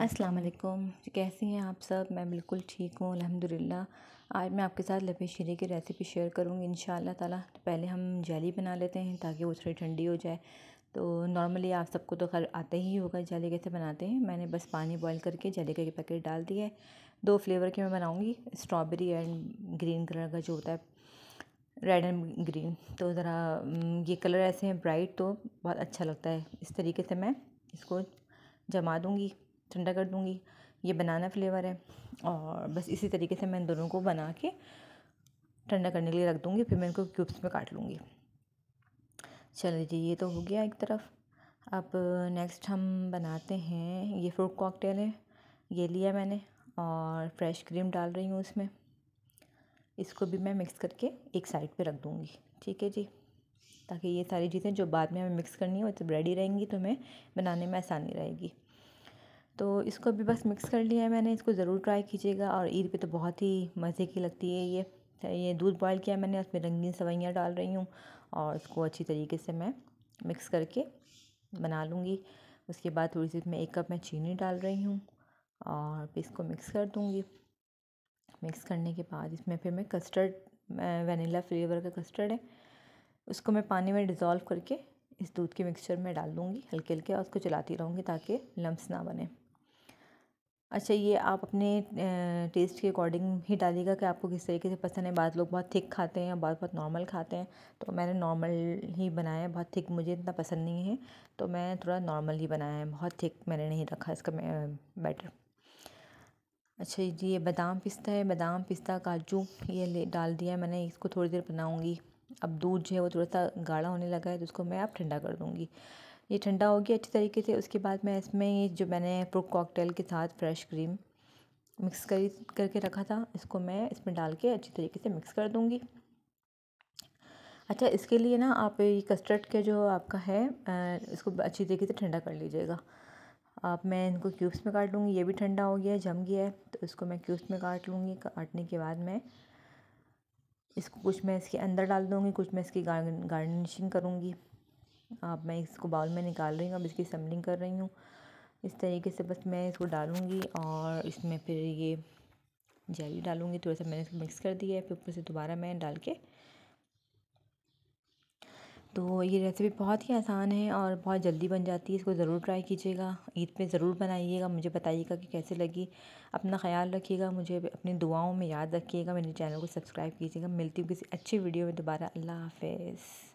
असलकुम कैसे हैं आप सब मैं बिल्कुल ठीक हूँ अलहमदिल्ला आज मैं आपके साथ लपे शरी की रेसिपी शेयर करूँगी इन ताला तो पहले हम जाली बना लेते हैं ताकि वो थोड़ी ठंडी हो जाए तो नॉर्मली आप सबको तो खैर आता ही होगा जाली कैसे बनाते हैं मैंने बस पानी बॉईल करके जाली का पैकेट डाल दिया है दो फ्लेवर के मैं बनाऊँगी स्ट्रॉबेरी एंड ग्रीन कलर का जो होता है रेड एंड ग्रीन तो ज़रा ये कलर ऐसे हैं ब्राइट तो बहुत अच्छा लगता है इस तरीके से मैं इसको जमा दूँगी ठंडा कर दूँगी ये बनाना फ्लेवर है और बस इसी तरीके से मैं इन दोनों को बना के ठंडा करने के लिए रख दूँगी फिर मैं इनको क्यूब्स में काट लूँगी चलो जी ये तो हो गया एक तरफ अब नेक्स्ट हम बनाते हैं ये फ्रूट कॉकटेल है ये लिया मैंने और फ्रेश क्रीम डाल रही हूँ इसमें इसको भी मैं मिक्स करके एक साइड पे रख दूँगी ठीक है जी ताकि ये सारी चीज़ें जो बाद में हमें मिक्स करनी हो तो रेडी रहेंगी तो हमें बनाने में आसानी रहेगी तो इसको भी बस मिक्स कर लिया है मैंने इसको ज़रूर ट्राई कीजिएगा और ईद पे तो बहुत ही मज़े की लगती है ये ये दूध बॉयल किया मैंने उसमें रंगीन सवैयाँ डाल रही हूँ और इसको अच्छी तरीके से मैं मिक्स करके बना लूँगी उसके बाद थोड़ी सी इसमें एक कप मैं चीनी डाल रही हूँ और फिर इसको मिक्स कर दूँगी मिक्स करने के बाद इसमें फिर मैं कस्टर्ड वनीला फ्लेवर का कस्टर्ड है उसको मैं पानी में डिज़ोल्व करके इस दूध के मिक्सचर में डाल दूँगी हल्के हल्के और उसको चलाती रहूँगी ताकि लम्स ना बने अच्छा ये आप अपने टेस्ट के अकॉर्डिंग ही डालिएगा कि आपको किस तरीके से पसंद है बाद लोग बहुत थिक खाते हैं बाद बहुत नॉर्मल खाते हैं तो मैंने नॉर्मल ही बनाया है बहुत थिक मुझे इतना पसंद नहीं है तो मैं थोड़ा नॉर्मल ही बनाया है बहुत थिक मैंने नहीं रखा इसका बैटर अच्छा जी ये बादाम पिस्ता है बादाम पिस्ता काजू ये ले डाल दिया मैंने इसको थोड़ी देर बनाऊँगी अब दूध जो है वो थोड़ा सा गाढ़ा होने लगा है तो उसको मैं अब ठंडा कर दूँगी ये ठंडा हो गया अच्छी तरीके से उसके बाद मैं इसमें ये जो मैंने फ्रूट कॉकटेल के साथ फ्रेश क्रीम मिक्स करी करके रखा था इसको मैं इसमें डाल के अच्छी तरीके से मिक्स कर दूँगी अच्छा इसके लिए ना आप ये कस्टर्ड के जो आपका है इसको अच्छी तरीके से ठंडा कर लीजिएगा आप मैं इनको क्यूब्स में काट लूँगी ये भी ठंडा हो गया जम गया है तो इसको मैं क्यूब्स में काट लूँगी काटने के बाद मैं इसको कुछ मैं इसके अंदर डाल दूँगी कुछ मैं इसकी गार्निशिंग करूँगी अब मैं इसको बाउल में निकाल रही हूँ अब इसकी सम्बलिंग कर रही हूँ इस तरीके से बस मैं इसको डालूँगी और इसमें फिर ये जेली डालूँगी थोड़ा सा मैंने इसको मिक्स कर दिया है फिर ऊपर से दोबारा मैं डाल के तो ये रेसिपी बहुत ही आसान है और बहुत जल्दी बन जाती है इसको ज़रूर ट्राई कीजिएगा ईद पे ज़रूर बनाइएगा मुझे बताइएगा कि कैसे लगी अपना ख्याल रखिएगा मुझे अपनी दुआओं में याद रखिएगा मेरे चैनल को सब्सक्राइब कीजिएगा मिलती हूँ किसी अच्छी वीडियो में दोबारा अल्लाह हाफिज़